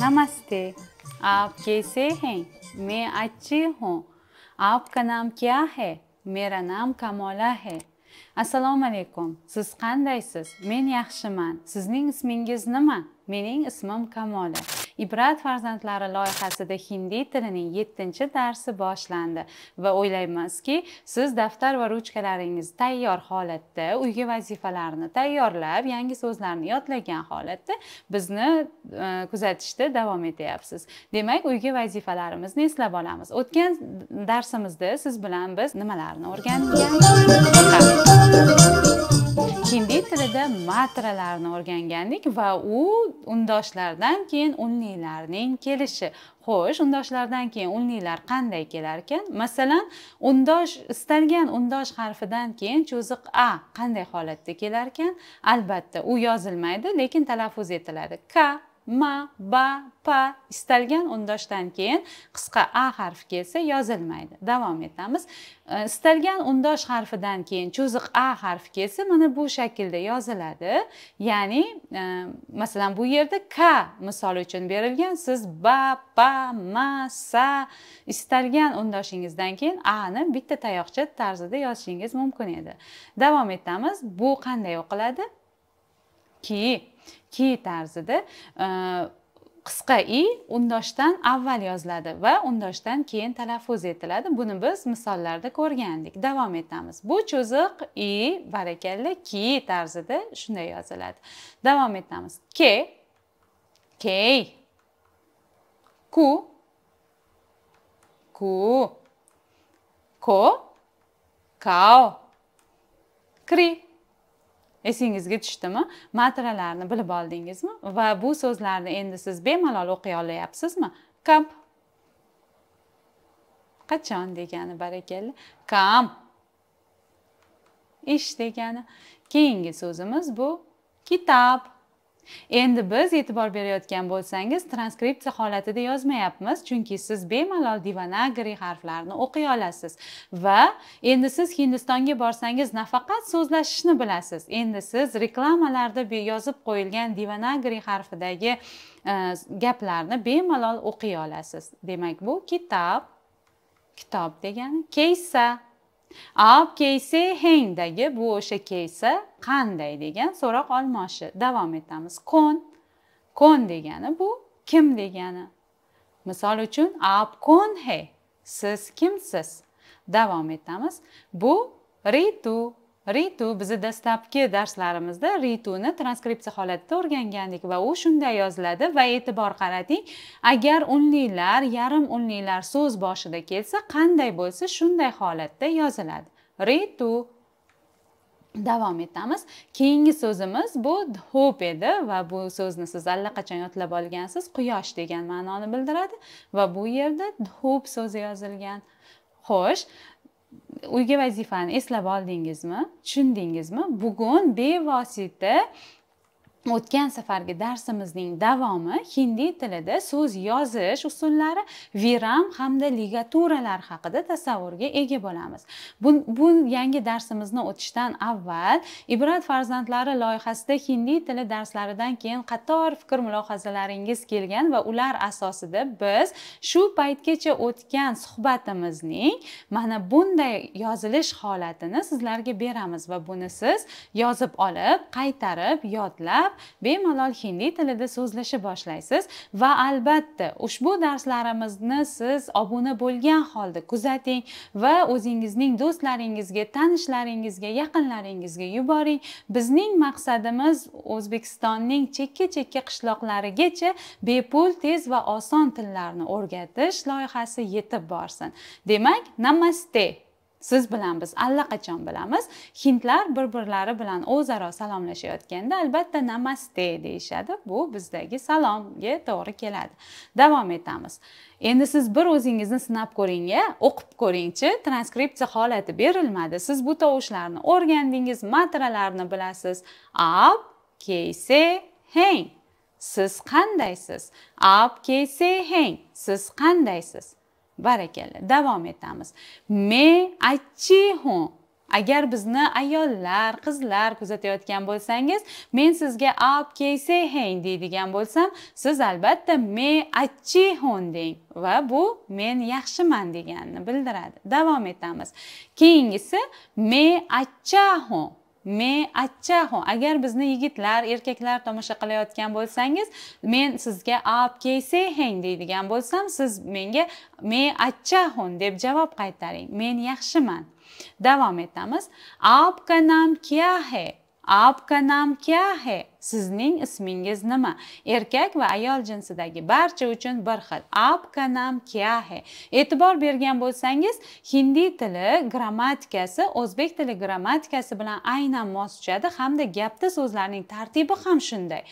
नमस्ते आप कैसे हैं मैं अच्छी हूँ आपका नाम क्या है मेरा नाम कमोला है assalomu alaykum siz qandaysiz men yaxshiman sizning ismingiz nima mening ismim kamola ibrat farzandlari loyihasida hindi tilining 7 darsi boshlandi va o'ylaymizki siz daftar va ruchkalaringiz tayyor holatda uyga vazifalarni tayyorlab yangi so'zlarni yodlagan holatda bizni e, kuzatishda davom etyapsiz demak uyga vazifalarimizni eslab olamiz o'tgan darsimizda siz bilan biz nimalarni o'rgandik hindi tilida matralarni o'rgangandik va u undoshlardan keyin unlilarning kelishi xo'sh undoshlardan keyin unlilar qanday kelar ekan masalan undosh istalgan undosh harfidan keyin cho'ziq a qanday holatda kelar ekan albatta u yozilmaydi lekin talaffuz etiladi k ma ba pa istalgan undoshdan keyin qisqa a harfi kelsa yozilmaydi davom etamiz e, istalgan undosh harfidan keyin cho'ziq a harfi kelsa mana bu shaklda yoziladi ya'ni e, masalan bu yerda k misol uchun berilgan siz ba pa ma sa istalgan undoshingizdan keyin ani bitta tayoqcha tarzida yozishingiz mumkin edi davom etamiz bu qanday o'qiladi ki ki tarzida qisqa i undoshdan avval yoziladi va undoshdan keyin talaffuz etiladi buni biz misollarda ko'rgandik davom etamiz bu cho'ziq i barakalla ki tarzida shunday yoziladi davom etamiz ke key ku ku ko kao kri esingizga tushdimi matralarni bilib oldingizmi va bu so'zlarni endi siz bemalol o'qiy olyapsizmi kam qachon degani barakalla kam ish degani keyingi so'zimiz bu kitob endi biz e'tibor berayotgan bo'lsangiz transkripsiya holatida yozmayapmiz chunki siz bemalol devanagri harflarini o'qiy olasiz va endi siz hindistonga borsangiz nafaqat so'zlashishni bilasiz endi siz reklamalarda yozib qo'yilgan devanagri harfidagi e, gaplarni bemalol o'qiy olasiz demak bu kitob kitob degani keysa ab keysi hengdagi bu o'sha keysi qanday degan so'roq olmoshi davom etamiz kon kon degani bu kim degani misol uchun ab kon he siz kimsiz davom etamiz bu ritu ritu bizni dastlabki darslarimizda rituni transkripsiya holatida o'rgangandik va u shunday yoziladi va e'tibor qarating agar unlilar yarim unlilar so'z boshida kelsa qanday bo'lsa shunday holatda yoziladi ritu davom etamiz keyingi so'zimiz bu hope edi va bu so'zni siz allaqachon yodlab olgansiz quyosh degan ma'noni bildiradi va bu yerda hope so'zi yozilgan xo'sh uyga vazifani eslab oldingizmi tushundingizmi bugun bevosita o'tgan safargi darsimizning davomi hindi tilida so'z yozish usullari viram hamda ligaturalar haqida tasavvurga ega bo'lamiz bu, bu yangi darsimizni o'tishdan avval ibrat farzandlari loyihasida hindi tili darslaridan keyin qator fikr mulohazalaringiz kelgan va ular asosida biz shu paytgacha o'tgan suhbatimizning mana bunday yozilish holatini sizlarga beramiz va buni siz yozib olib qaytarib yodlab bemalol hindi tilida so'zlasha boshlaysiz va albatta ushbu darslarimizni siz obuna bo'lgan holda kuzating va o'zingizning do'stlaringizga tanishlaringizga yaqinlaringizga yuboring bizning maqsadimiz o'zbekistonning chekka chekka qishloqlarigacha bepul tez va oson tillarni o'rgatish loyihasi yetib borsin demak namaste siz bilan biz allaqachon bilamiz hindlar bir birlari bilan o'zaro salomlashayotganda albatta namaste deyishadi bu bizdagi salomga to'g'ri keladi davom etamiz endi siz bir o'zingizni sinab ko'ring a o'qib ko'ringchi transkripsiya holati berilmadi siz bu tovushlarni o'rgandingiz matralarni bilasiz ab keyse heng siz qandaysiz ab keyse heng siz qandaysiz barakalla davom etamiz men achi hu. agar bizni ayollar qizlar kuzatayotgan bo'lsangiz men sizga ap keyse heng deydigan bo'lsam siz albatta me achi hu deng va bu men yaxshiman deganini bildiradi davom etamiz keyingisi me achcha men achchaxon agar bizni yigitlar erkaklar tomosha qilayotgan bo'lsangiz men sizga ap keysehen deydigan bo'lsam siz menga me achchaxon deb javob qaytaring men yaxshiman davom etamiz aapka nam kya hai आपका nam kya है sizning ismingiz nima erkak va ayol jinsidagi barcha uchun bir xil आपका nam kya है e'tibor bergan bo'lsangiz hindi tili grammatikasi o'zbek tili grammatikasi bilan aynan mos tushadi hamda gapda so'zlarning tartibi ham shunday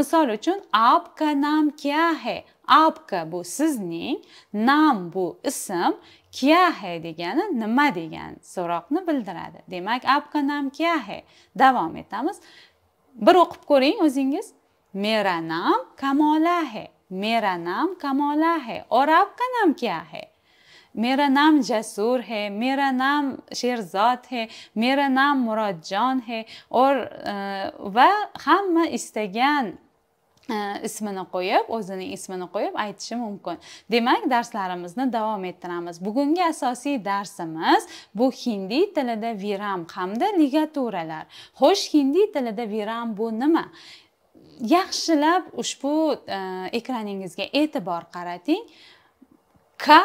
misol uchun आपका nam kya है apka bu sizning nam bu ism kiahe degani nima degan so'roqni bildiradi demak apka nam kiahe davom etamiz bir o'qib ko'ring o'zingiz mera Mera kamolahe meranam kamolahe और apka नाम क्या mera nam jasur he mera nam sherzod he mera nam murodjon he or और e, va hamma istagan Э, ismini qo'yib o'zining ismini qo'yib aytishi mumkin demak darslarimizni davom ettiramiz bugungi asosiy darsimiz bu hindiy tilida viram hamda ligaturalar xo'sh hindiy tilida viram bu nima yaxshilab ushbu e, ekraningizga e'tibor qarating k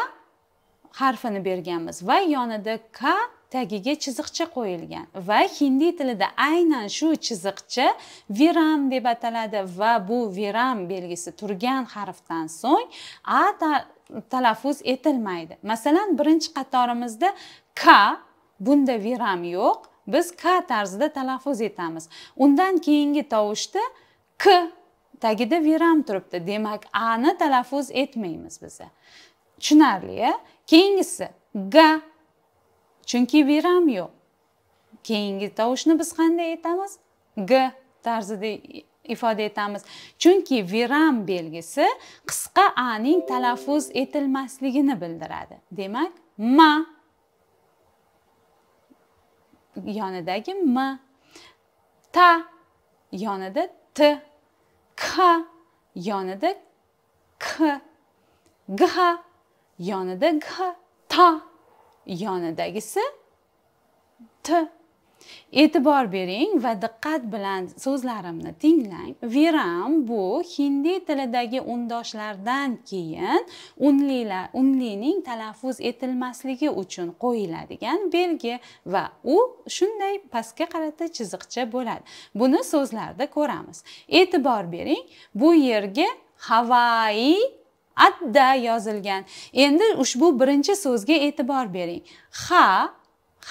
harfini berganmiz va yonida k tagiga chiziqcha qo'yilgan va hindi tilida aynan shu chiziqcha viram deb ataladi va bu viram belgisi turgan harfdan so'ng a talaffuz etilmaydi masalan birinchi qatorimizda k bunda viram yo'q biz k tarzida talaffuz etamiz undan keyingi tovushda k tagida viram turibdi demak a ni talaffuz etmaymiz biza tushunarli keyingisi g chunki bayram yo'q keyingi tovushni biz qanday aytamiz g tarzida ifoda etamiz chunki viram belgisi qisqa a ning talaffuz etilmasligini bildiradi demak ma yonidagi m ta yonida t k yonida k g yonida g ta yonidagisi t e'tibor bering va diqqat bilan so'zlarimni tinglang viram bu hindi tilidagi undoshlardan keyin unlilar unlining talaffuz etilmasligi uchun qo'yiladigan belgi va u shunday pastga qarata chiziqcha bo'ladi buni so'zlarda ko'ramiz e'tibor bering bu yerga havai adda yozilgan endi ushbu birinchi so'zga e'tibor bering ha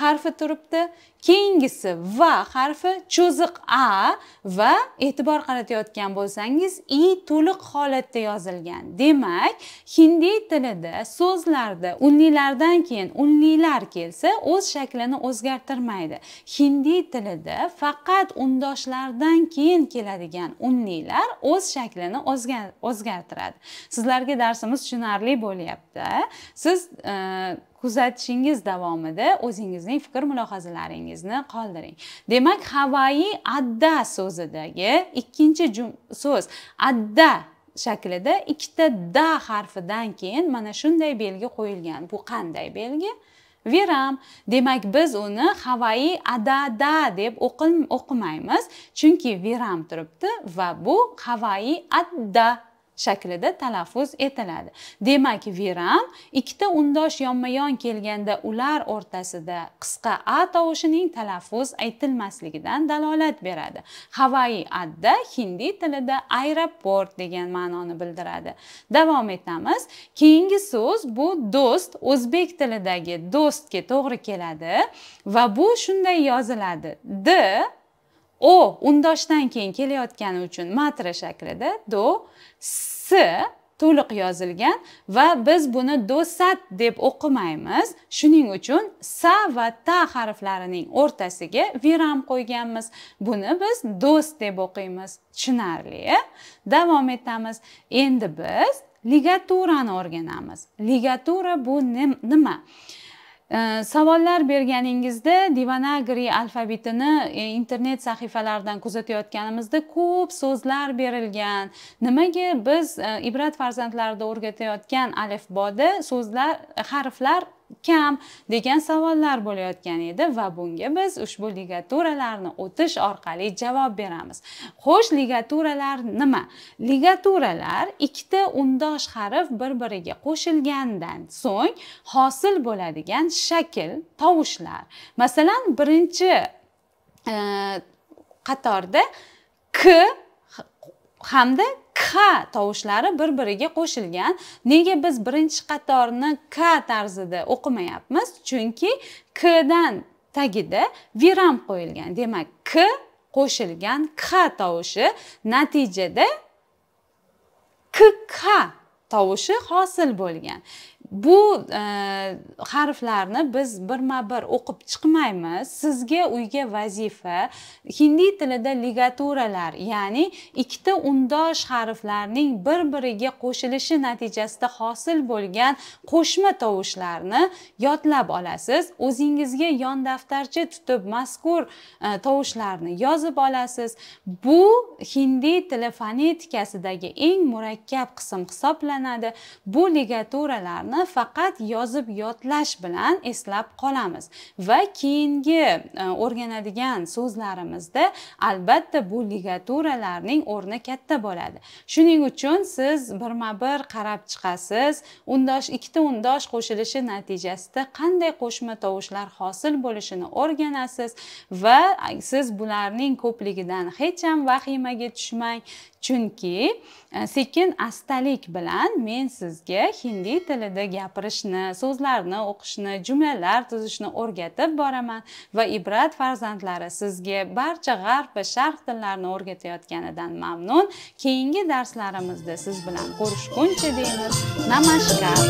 harfi turibdi keyingisi va harfi cho'ziq a va e'tibor qaratayotgan bo'lsangiz i to'liq holatda yozilgan demak hindi tilida so'zlarda unlilardan keyin unlilar kelsa o'z shaklini o'zgartirmaydi hindi tilida faqat undoshlardan keyin keladigan unlilar o'z shaklini o'zgartiradi sizlarga darsimiz tushunarli bo'lyapti siz e, kuzatishingiz davomida o'zingizning fikr mulohazalaringiz fikrlaringizni qoldiring demak havai adda so'zidagi ikkinchi so'z adda shaklida ikkita da harfidan keyin mana shunday belgi qo'yilgan bu qanday belgi viram demak biz uni havoyi adada deb o'qimaymiz chunki viram turibdi va bu havai adda shaklida talaffuz etiladi demak viram ikkita undosh yonma yon kelganda ular o'rtasida qisqa a tovushining talaffuz aytilmasligidan dalolat beradi havai adda hindi tilida aeroport degan ma'noni bildiradi davom etamiz keyingi so'z bu do'st o'zbek tilidagi do'stga to'g'ri keladi va bu shunday yoziladi d o undoshdan keyin kelayotgani uchun matra shaklida do s to'liq yozilgan va biz buni do'sat deb o'qimaymiz shuning uchun sa va ta harflarining o'rtasiga viram qo'yganmiz buni biz do'st deb o'qiymiz tushunarli davom etamiz endi biz ligaturani o'rganamiz ligatura bu nima savollar berganingizda divanagri alfabetini e, internet sahifalaridan kuzatayotganimizda ko'p so'zlar berilgan nimaga biz e, ibrat farzandlarida o'rgatayotgan alifboda so'zlar e, harflar kam degan savollar bo'layotgan edi va bunga biz ushbu ligaturalarni o'tish orqali javob beramiz xo'sh ligaturalar nima ligaturalar ikkita undosh harf bir biriga qo'shilgandan so'ng hosil bo'ladigan shakl tovushlar masalan birinchi e, qatorda k hamda k tovushlari bir biriga qo'shilgan nega biz birinchi qatorni k tarzida o'qimayapmiz chunki k dan tagida viram qo'yilgan demak k qo'shilgan k tovushi natijada k tovushi hosil bo'lgan bu e, harflarni biz birma bir o'qib chiqmaymiz sizga uyga vazifa hindi tilida ligaturalar ya'ni ikkita undosh harflarning bir biriga qo'shilishi natijasida hosil bo'lgan qo'shma tovushlarni yodlab olasiz o'zingizga yon daftarcha tutib mazkur e, tovushlarni yozib olasiz bu hindi tili fonetikasidagi eng murakkab qism hisoblanadi bu ligaturalarni ularni faqat yozib yodlash bilan eslab qolamiz va keyingi e, o'rganadigan so'zlarimizda albatta bu ligaturalarning o'rni katta bo'ladi shuning uchun siz birma bir qarab chiqasiz undosh ikkita undosh qo'shilishi natijasida qanday qo'shma tovushlar hosil bo'lishini o'rganasiz va siz bularning ko'pligidan hech ham vahimaga tushmang chunki e, sekin astalik bilan men sizga hindi tilida gapirishni so'zlarni o'qishni jumlalar tuzishni o'rgatib boraman va ibrat farzandlari sizga barcha g'arb va sharq tillarini o'rgatayotganidan mamnun keyingi darslarimizda siz bilan ko'rishguncha deymiz namaskar